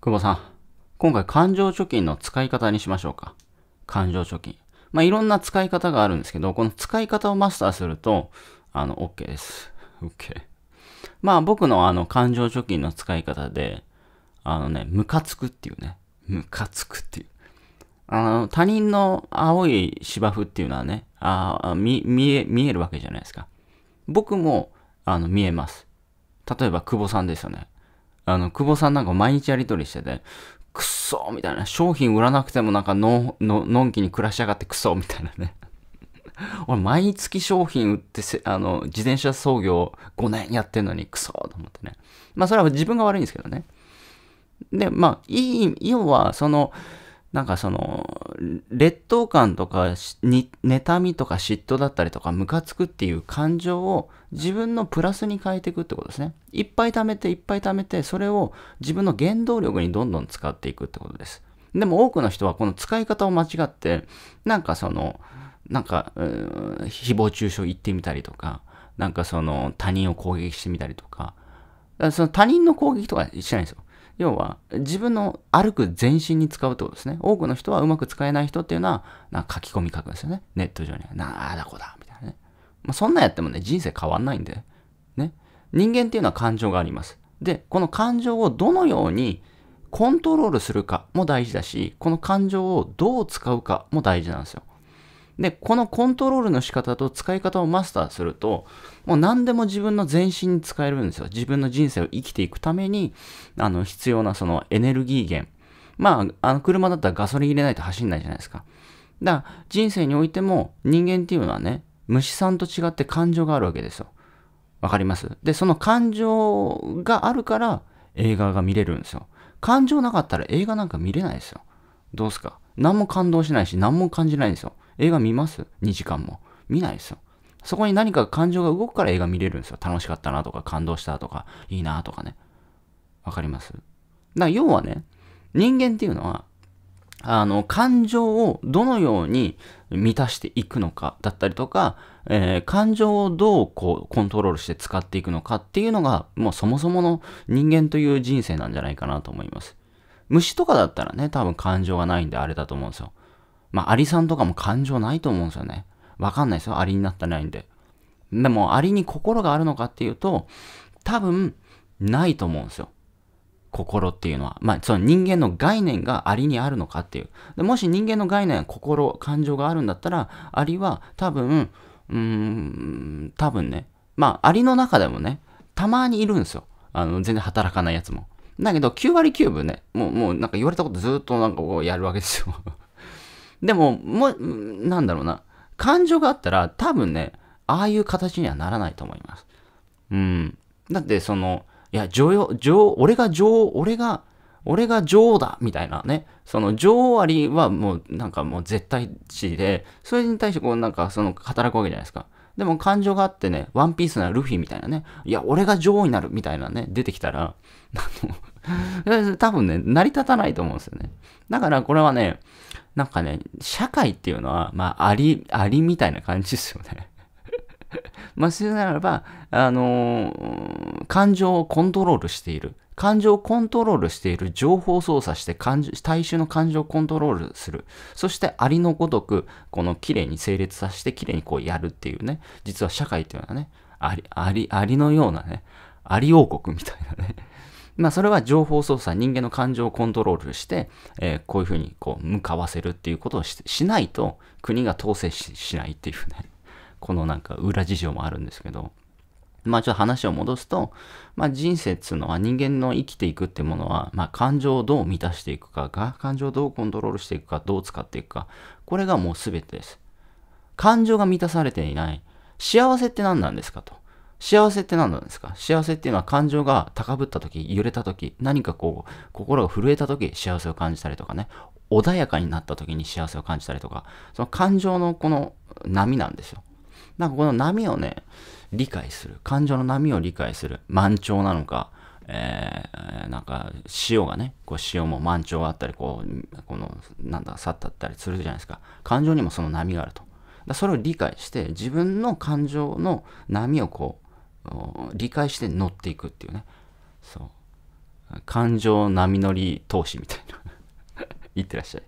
久保さん、今回感情貯金の使い方にしましょうか。感情貯金。まあ、いろんな使い方があるんですけど、この使い方をマスターすると、あの、OK です。OK。まあ、僕のあの、感情貯金の使い方で、あのね、ムカつくっていうね。ムカつくっていう。あの、他人の青い芝生っていうのはね、あ見、見え、見えるわけじゃないですか。僕も、あの、見えます。例えば、久保さんですよね。あの、久保さんなんか毎日やり取りしてて、くっそーみたいな。商品売らなくてもなんかの、の、のんきに暮らしやがってくそーみたいなね。俺、毎月商品売ってあの、自転車操業5年やってんのにくそーと思ってね。まあ、それは自分が悪いんですけどね。で、まあ、いい、要は、その、なんかその、劣等感とかに妬みとか嫉妬だったりとかムカつくっていう感情を自分のプラスに変えていくってことですねいっぱい貯めていっぱい貯めてそれを自分の原動力にどんどん使っていくってことですでも多くの人はこの使い方を間違ってなんかそのなんか誹謗中傷言ってみたりとかなんかその他人を攻撃してみたりとかその他人の攻撃とかしないんですよ要は自分の歩く全身に使うってことですね。多くの人はうまく使えない人っていうのは、書き込み書くんですよね。ネット上に。なあだこだ、みたいなね。まあ、そんなんやってもね、人生変わんないんで。ね。人間っていうのは感情があります。で、この感情をどのようにコントロールするかも大事だし、この感情をどう使うかも大事なんですよ。で、このコントロールの仕方と使い方をマスターすると、もう何でも自分の全身に使えるんですよ。自分の人生を生きていくために、あの、必要なそのエネルギー源。まあ、あの、車だったらガソリン入れないと走んないじゃないですか。だから、人生においても人間っていうのはね、虫さんと違って感情があるわけですよ。わかりますで、その感情があるから映画が見れるんですよ。感情なかったら映画なんか見れないですよ。どうすか何も感動しないし、何も感じないんですよ。映画見ます ?2 時間も。見ないですよ。そこに何か感情が動くから映画見れるんですよ。楽しかったなとか、感動したとか、いいなとかね。わかりますだから要はね、人間っていうのは、あの、感情をどのように満たしていくのかだったりとか、えー、感情をどうこうコントロールして使っていくのかっていうのが、もうそもそもの人間という人生なんじゃないかなと思います。虫とかだったらね、多分感情がないんであれだと思うんですよ。まあ、アリさんとかも感情ないと思うんですよね。わかんないですよ。アリになってないんで。でも、アリに心があるのかっていうと、多分、ないと思うんですよ。心っていうのは。まあ、その人間の概念がアリにあるのかっていう。でもし人間の概念、心、感情があるんだったら、アリは多分、うーん、多分ね。まあ、アリの中でもね、たまにいるんですよ。あの、全然働かないやつも。だけど、9割9分ね、もう、もうなんか言われたことずっとなんかこうやるわけですよ。でも、もなんだろうな。感情があったら、多分ね、ああいう形にはならないと思います。うん。だって、その、いや、女王、女王、俺が女王、俺が、俺が女王だみたいなね。その女王ありはもう、なんかもう絶対値で、それに対してこう、なんかその、働くわけじゃないですか。でも感情があってね、ワンピースなルフィみたいなね、いや、俺が女王になるみたいなね、出てきたら、多分ね、成り立たないと思うんですよね。だからこれはね、なんかね、社会っていうのは、まあ、あり、ありみたいな感じですよね まあ、それならば、あのー、感情をコントロールしている。感情をコントロールしている情報操作して感じ、大衆の感情をコントロールするそしてありのごとくこの綺麗に整列させて綺麗にこうやるっていうね実は社会っていうのはねありありありのようなねあり王国みたいなねまあ、それは情報操作、人間の感情をコントロールして、えー、こういうふうにこう向かわせるっていうことをしないと、国が統制しないっていうふうね。このなんか裏事情もあるんですけど、まあちょっと話を戻すと、まあ人生っていうのは人間の生きていくってものは、まあ感情をどう満たしていくかが、感情をどうコントロールしていくか、どう使っていくか、これがもう全てです。感情が満たされていない。幸せって何なんですかと。幸せって何なんですか幸せっていうのは感情が高ぶった時、揺れた時、何かこう、心が震えた時、幸せを感じたりとかね、穏やかになった時に幸せを感じたりとか、その感情のこの波なんですよ。なんかこの波をね、理解する。感情の波を理解する。満潮なのか、えー、なんか潮がね、こう潮も満潮があったり、こう、この、なんだ、去ったったりするじゃないですか。感情にもその波があると。それを理解して、自分の感情の波をこう、理解して乗っていくっていうねそう感情波乗り投資みたいな 言ってらっしゃい